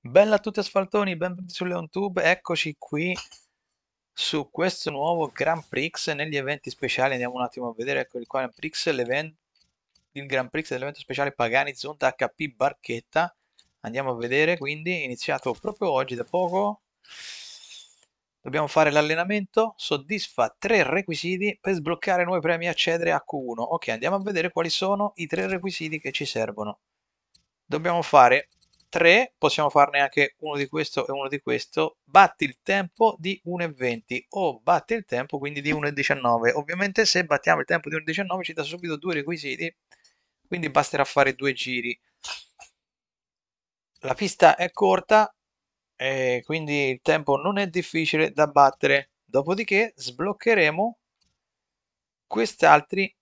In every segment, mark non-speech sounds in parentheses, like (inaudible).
Bella a tutti asfaltoni, benvenuti su LeonTube, eccoci qui su questo nuovo Grand Prix negli eventi speciali, andiamo un attimo a vedere, ecco il Grand Prix, il Grand Prix dell'evento speciale Pagani Zonta HP Barchetta, andiamo a vedere quindi, iniziato proprio oggi da poco, dobbiamo fare l'allenamento, soddisfa tre requisiti per sbloccare nuovi premi e accedere a Q1, ok andiamo a vedere quali sono i tre requisiti che ci servono, dobbiamo fare 3, possiamo farne anche uno di questo e uno di questo, batti il tempo di 1,20 o batti il tempo quindi di 1,19. Ovviamente se battiamo il tempo di 1,19 ci dà subito due requisiti, quindi basterà fare due giri. La pista è corta, eh, quindi il tempo non è difficile da battere. Dopodiché sbloccheremo questi altri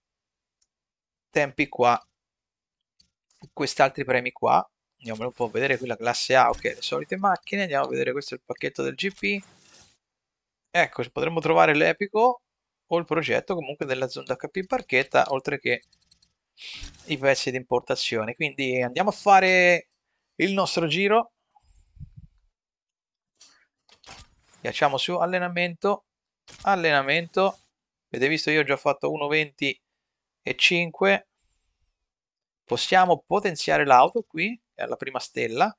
tempi qua, questi altri premi qua, andiamo un po' a vedere qui la classe A, ok, le solite macchine, andiamo a vedere questo è il pacchetto del GP. Ecco, potremmo trovare l'epico o il progetto comunque della Zonda HP Barchetta, oltre che i pezzi di importazione. Quindi andiamo a fare il nostro giro. Ghiacciamo su allenamento, allenamento. Avete visto io ho già fatto 1,20 e 5. Possiamo potenziare l'auto qui eh, alla prima stella.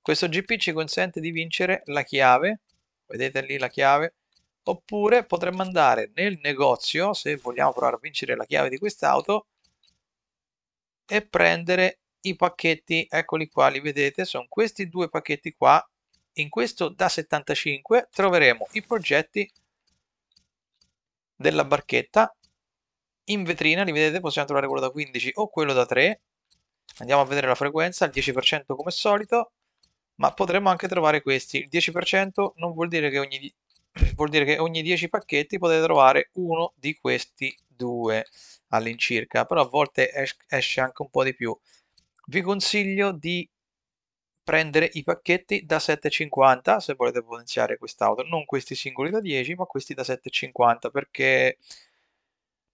Questo GP ci consente di vincere la chiave, vedete lì la chiave, oppure potremmo andare nel negozio, se vogliamo provare a vincere la chiave di quest'auto, e prendere i pacchetti, eccoli qua, li vedete, sono questi due pacchetti qua, in questo da 75 troveremo i progetti della barchetta, in vetrina, li vedete, possiamo trovare quello da 15 o quello da 3, Andiamo a vedere la frequenza, il 10% come solito, ma potremmo anche trovare questi. Il 10% non vuol dire che ogni, (clears throat) vuol dire che ogni 10 pacchetti potete trovare uno di questi due all'incirca, però a volte esce anche un po' di più. Vi consiglio di prendere i pacchetti da 7,50 se volete potenziare quest'auto, non questi singoli da 10 ma questi da 7,50 perché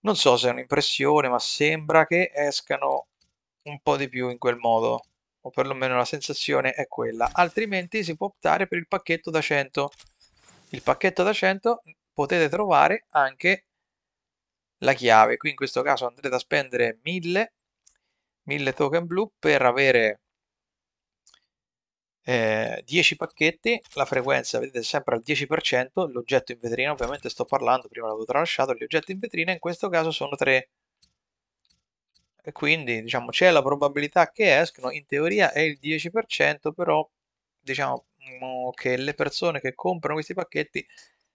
non so se è un'impressione ma sembra che escano un po' di più in quel modo, o perlomeno la sensazione è quella, altrimenti si può optare per il pacchetto da 100. Il pacchetto da 100 potete trovare anche la chiave, qui in questo caso andrete a spendere 1000, 1000 token blu per avere eh, 10 pacchetti, la frequenza vedete sempre al 10%, l'oggetto in vetrina, ovviamente sto parlando, prima l'avevo tralasciato, gli oggetti in vetrina in questo caso sono 3 quindi diciamo, c'è la probabilità che escano, in teoria è il 10%, però diciamo che le persone che comprano questi pacchetti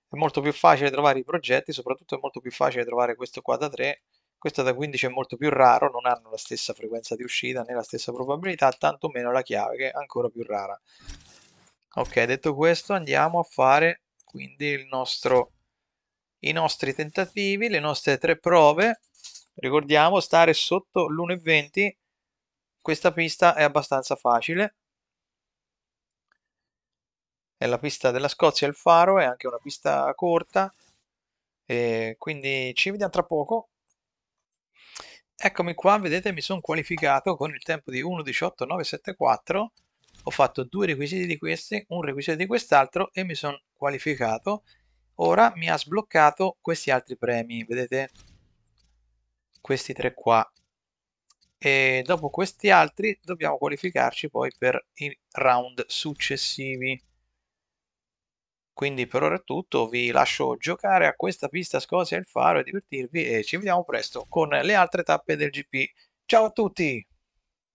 è molto più facile trovare i progetti, soprattutto è molto più facile trovare questo qua da 3, questo da 15 è molto più raro, non hanno la stessa frequenza di uscita né la stessa probabilità, tantomeno la chiave che è ancora più rara. Ok, detto questo andiamo a fare quindi nostro, i nostri tentativi, le nostre tre prove ricordiamo stare sotto l'1,20 questa pista è abbastanza facile è la pista della Scozia il faro è anche una pista corta quindi ci vediamo tra poco eccomi qua vedete mi sono qualificato con il tempo di 1.18.974 ho fatto due requisiti di questi un requisito di quest'altro e mi sono qualificato ora mi ha sbloccato questi altri premi vedete questi tre qua e dopo questi altri dobbiamo qualificarci poi per i round successivi quindi per ora è tutto vi lascio giocare a questa pista Scozia il Faro e divertirvi e ci vediamo presto con le altre tappe del GP ciao a tutti